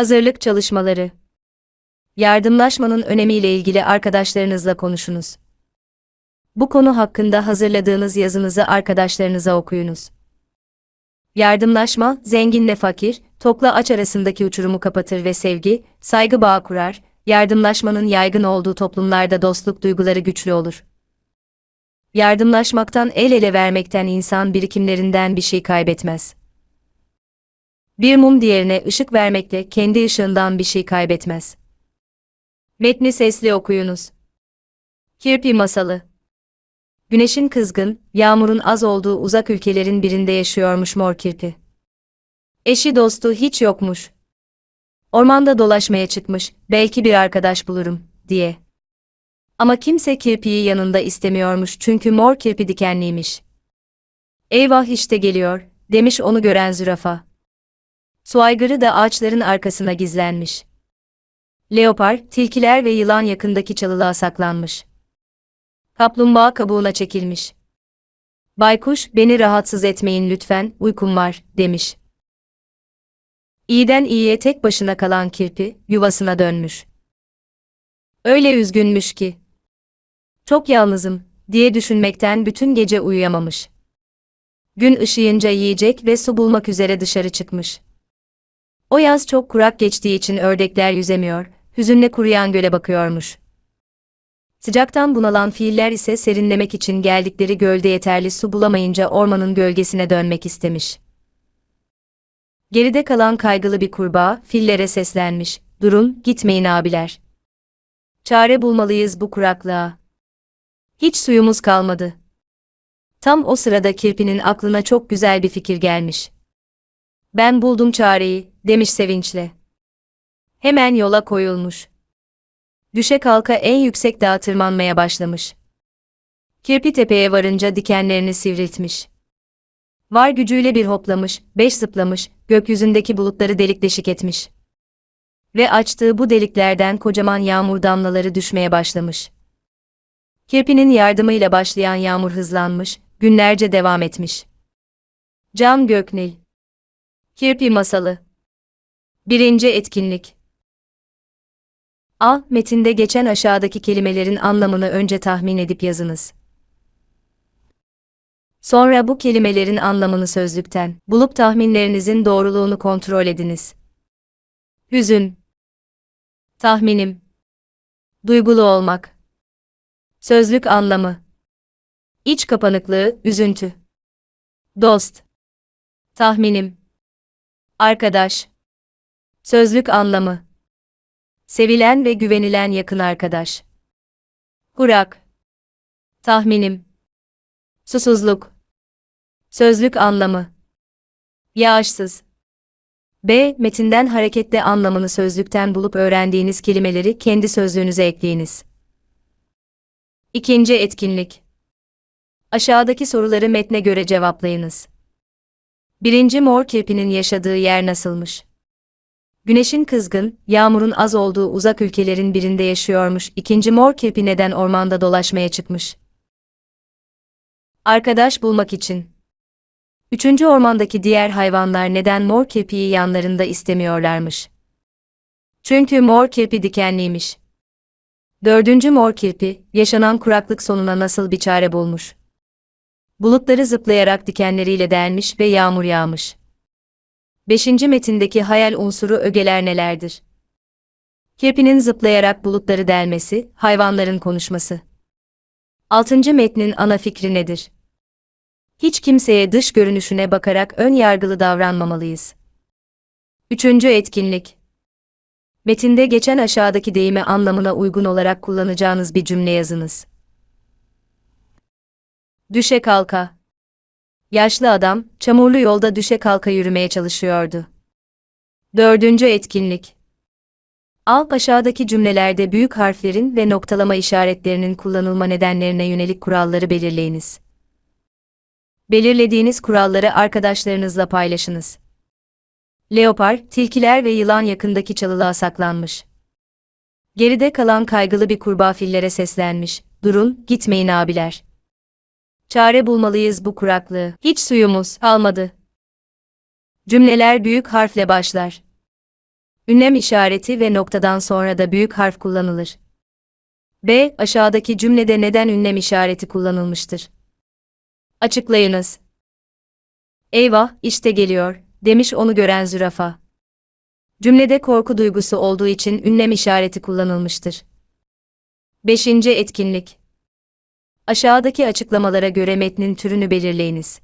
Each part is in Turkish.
Hazırlık çalışmaları. Yardımlaşmanın önemiyle ilgili arkadaşlarınızla konuşunuz. Bu konu hakkında hazırladığınız yazınızı arkadaşlarınıza okuyunuz. Yardımlaşma, zenginle fakir, tokla aç arasındaki uçurumu kapatır ve sevgi, saygı bağ kurar, yardımlaşmanın yaygın olduğu toplumlarda dostluk duyguları güçlü olur. Yardımlaşmaktan el ele vermekten insan birikimlerinden bir şey kaybetmez. Bir mum diğerine ışık vermekte kendi ışığından bir şey kaybetmez. Metni sesli okuyunuz. Kirpi Masalı Güneşin kızgın, yağmurun az olduğu uzak ülkelerin birinde yaşıyormuş mor kirpi. Eşi dostu hiç yokmuş. Ormanda dolaşmaya çıkmış, belki bir arkadaş bulurum, diye. Ama kimse kirpiyi yanında istemiyormuş çünkü mor kirpi dikenliymiş. Eyvah işte geliyor, demiş onu gören zürafa. Su aygırı da ağaçların arkasına gizlenmiş. Leopar, tilkiler ve yılan yakındaki çalılığa saklanmış. Kaplumbağa kabuğuna çekilmiş. Baykuş, beni rahatsız etmeyin lütfen, uykum var, demiş. İyiden iyiye tek başına kalan kirpi, yuvasına dönmüş. Öyle üzgünmüş ki. Çok yalnızım, diye düşünmekten bütün gece uyuyamamış. Gün ışıyınca yiyecek ve su bulmak üzere dışarı çıkmış. O yaz çok kurak geçtiği için ördekler yüzemiyor, hüzünle kuruyan göle bakıyormuş. Sıcaktan bunalan fiiller ise serinlemek için geldikleri gölde yeterli su bulamayınca ormanın gölgesine dönmek istemiş. Geride kalan kaygılı bir kurbağa fillere seslenmiş. Durun, gitmeyin abiler. Çare bulmalıyız bu kuraklığa. Hiç suyumuz kalmadı. Tam o sırada kirpinin aklına çok güzel bir fikir gelmiş. Ben buldum çareyi, demiş sevinçle. Hemen yola koyulmuş. Düşe kalka en yüksek dağa tırmanmaya başlamış. Kirpi tepeye varınca dikenlerini sivriltmiş. Var gücüyle bir hoplamış, beş zıplamış, gökyüzündeki bulutları delik deşik etmiş. Ve açtığı bu deliklerden kocaman yağmur damlaları düşmeye başlamış. Kirpinin yardımıyla başlayan yağmur hızlanmış, günlerce devam etmiş. Cam Göknil Kirpi Masalı Birinci Etkinlik A. Metinde geçen aşağıdaki kelimelerin anlamını önce tahmin edip yazınız. Sonra bu kelimelerin anlamını sözlükten bulup tahminlerinizin doğruluğunu kontrol ediniz. Hüzün Tahminim Duygulu olmak Sözlük anlamı İç kapanıklığı, üzüntü Dost Tahminim Arkadaş. Sözlük anlamı. Sevilen ve güvenilen yakın arkadaş. Kurak. Tahminim. Susuzluk. Sözlük anlamı. Yağışsız. B. Metinden hareketle anlamını sözlükten bulup öğrendiğiniz kelimeleri kendi sözlüğünüze ekleyiniz. İkinci etkinlik. Aşağıdaki soruları metne göre cevaplayınız. Birinci mor kirpinin yaşadığı yer nasılmış? Güneşin kızgın, yağmurun az olduğu uzak ülkelerin birinde yaşıyormuş. İkinci mor kirpi neden ormanda dolaşmaya çıkmış? Arkadaş bulmak için. Üçüncü ormandaki diğer hayvanlar neden mor kirpiyi yanlarında istemiyorlarmış? Çünkü mor kirpi dikenliymiş. Dördüncü mor kirpi, yaşanan kuraklık sonuna nasıl bir çare bulmuş? bulutları zıplayarak dikenleriyle delmiş ve yağmur yağmış. 5. metindeki hayal unsuru ögeler nelerdir? Kirpinin zıplayarak bulutları delmesi, hayvanların konuşması. 6. metnin ana fikri nedir? Hiç kimseye dış görünüşüne bakarak ön yargılı davranmamalıyız. 3. etkinlik. Metinde geçen aşağıdaki deyimi anlamına uygun olarak kullanacağınız bir cümle yazınız. Düşe kalka. Yaşlı adam, çamurlu yolda düşe kalka yürümeye çalışıyordu. Dördüncü etkinlik. Alp aşağıdaki cümlelerde büyük harflerin ve noktalama işaretlerinin kullanılma nedenlerine yönelik kuralları belirleyiniz. Belirlediğiniz kuralları arkadaşlarınızla paylaşınız. Leopar, tilkiler ve yılan yakındaki çalılığa saklanmış. Geride kalan kaygılı bir kurbağa fillere seslenmiş. Durun, gitmeyin abiler. Çare bulmalıyız bu kuraklığı. Hiç suyumuz almadı. Cümleler büyük harfle başlar. Ünlem işareti ve noktadan sonra da büyük harf kullanılır. B. Aşağıdaki cümlede neden ünlem işareti kullanılmıştır? Açıklayınız. Eyvah, işte geliyor, demiş onu gören zürafa. Cümlede korku duygusu olduğu için ünlem işareti kullanılmıştır. 5. Etkinlik Aşağıdaki açıklamalara göre metnin türünü belirleyiniz.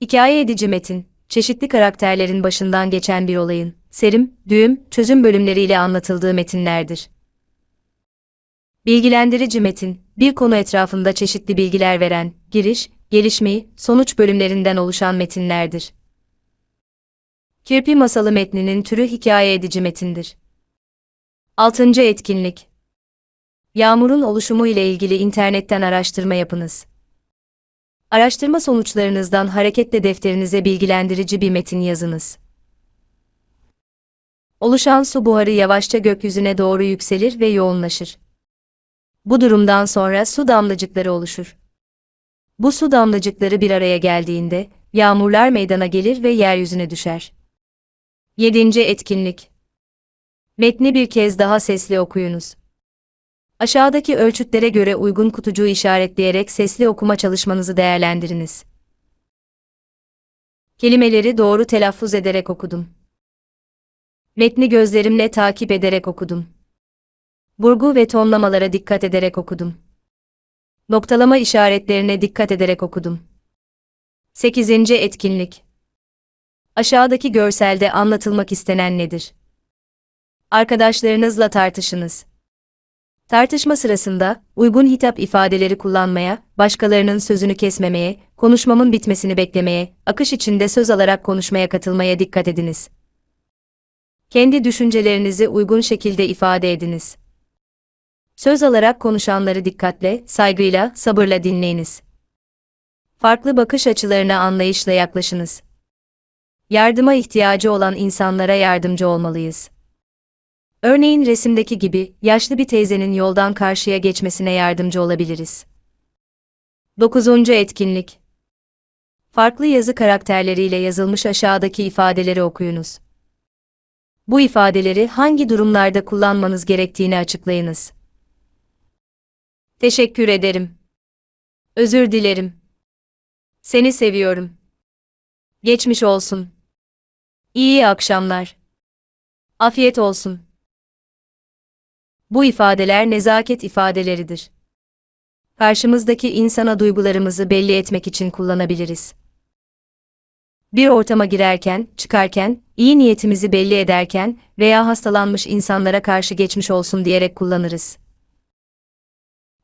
Hikaye edici metin, çeşitli karakterlerin başından geçen bir olayın, serim, düğüm, çözüm bölümleriyle anlatıldığı metinlerdir. Bilgilendirici metin, bir konu etrafında çeşitli bilgiler veren, giriş, gelişmeyi, sonuç bölümlerinden oluşan metinlerdir. Kirpi masalı metninin türü hikaye edici metindir. 6. Etkinlik Yağmurun oluşumu ile ilgili internetten araştırma yapınız. Araştırma sonuçlarınızdan hareketle defterinize bilgilendirici bir metin yazınız. Oluşan su buharı yavaşça gökyüzüne doğru yükselir ve yoğunlaşır. Bu durumdan sonra su damlacıkları oluşur. Bu su damlacıkları bir araya geldiğinde yağmurlar meydana gelir ve yeryüzüne düşer. 7. etkinlik Metni bir kez daha sesli okuyunuz. Aşağıdaki ölçütlere göre uygun kutucuğu işaretleyerek sesli okuma çalışmanızı değerlendiriniz. Kelimeleri doğru telaffuz ederek okudum. Metni gözlerimle takip ederek okudum. Burgu ve tonlamalara dikkat ederek okudum. Noktalama işaretlerine dikkat ederek okudum. 8. Etkinlik Aşağıdaki görselde anlatılmak istenen nedir? Arkadaşlarınızla tartışınız. Tartışma sırasında, uygun hitap ifadeleri kullanmaya, başkalarının sözünü kesmemeye, konuşmamın bitmesini beklemeye, akış içinde söz alarak konuşmaya katılmaya dikkat ediniz. Kendi düşüncelerinizi uygun şekilde ifade ediniz. Söz alarak konuşanları dikkatle, saygıyla, sabırla dinleyiniz. Farklı bakış açılarına anlayışla yaklaşınız. Yardıma ihtiyacı olan insanlara yardımcı olmalıyız. Örneğin resimdeki gibi yaşlı bir teyzenin yoldan karşıya geçmesine yardımcı olabiliriz. 9. Etkinlik Farklı yazı karakterleriyle yazılmış aşağıdaki ifadeleri okuyunuz. Bu ifadeleri hangi durumlarda kullanmanız gerektiğini açıklayınız. Teşekkür ederim. Özür dilerim. Seni seviyorum. Geçmiş olsun. İyi akşamlar. Afiyet olsun. Bu ifadeler nezaket ifadeleridir. Karşımızdaki insana duygularımızı belli etmek için kullanabiliriz. Bir ortama girerken, çıkarken, iyi niyetimizi belli ederken veya hastalanmış insanlara karşı geçmiş olsun diyerek kullanırız.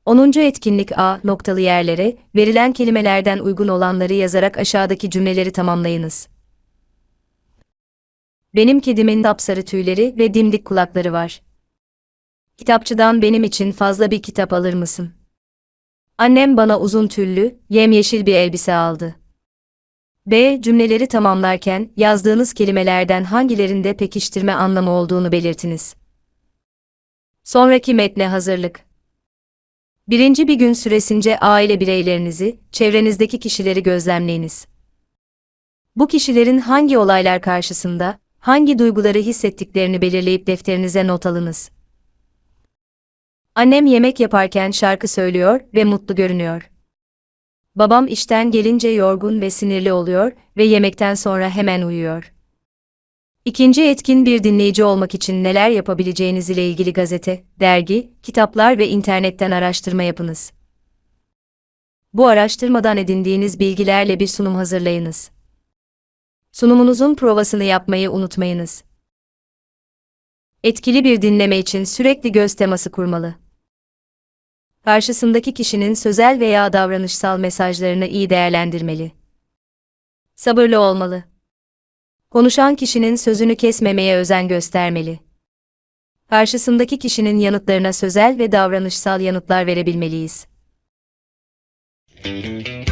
10. etkinlik A noktalı yerlere verilen kelimelerden uygun olanları yazarak aşağıdaki cümleleri tamamlayınız. Benim kedimin dapsarı tüyleri ve dimdik kulakları var kitapçıdan benim için fazla bir kitap alır mısın? Annem bana uzun tüllü, yemyeşil bir elbise aldı. B. Cümleleri tamamlarken yazdığınız kelimelerden hangilerinde pekiştirme anlamı olduğunu belirtiniz. Sonraki metne hazırlık. Birinci bir gün süresince aile bireylerinizi, çevrenizdeki kişileri gözlemleyiniz. Bu kişilerin hangi olaylar karşısında, hangi duyguları hissettiklerini belirleyip defterinize not alınız. Annem yemek yaparken şarkı söylüyor ve mutlu görünüyor. Babam işten gelince yorgun ve sinirli oluyor ve yemekten sonra hemen uyuyor. İkinci etkin bir dinleyici olmak için neler yapabileceğiniz ile ilgili gazete, dergi, kitaplar ve internetten araştırma yapınız. Bu araştırmadan edindiğiniz bilgilerle bir sunum hazırlayınız. Sunumunuzun provasını yapmayı unutmayınız etkili bir dinleme için sürekli göz teması kurmalı. Karşısındaki kişinin sözel veya davranışsal mesajlarını iyi değerlendirmeli. Sabırlı olmalı. Konuşan kişinin sözünü kesmemeye özen göstermeli. Karşısındaki kişinin yanıtlarına sözel ve davranışsal yanıtlar verebilmeliyiz. Müzik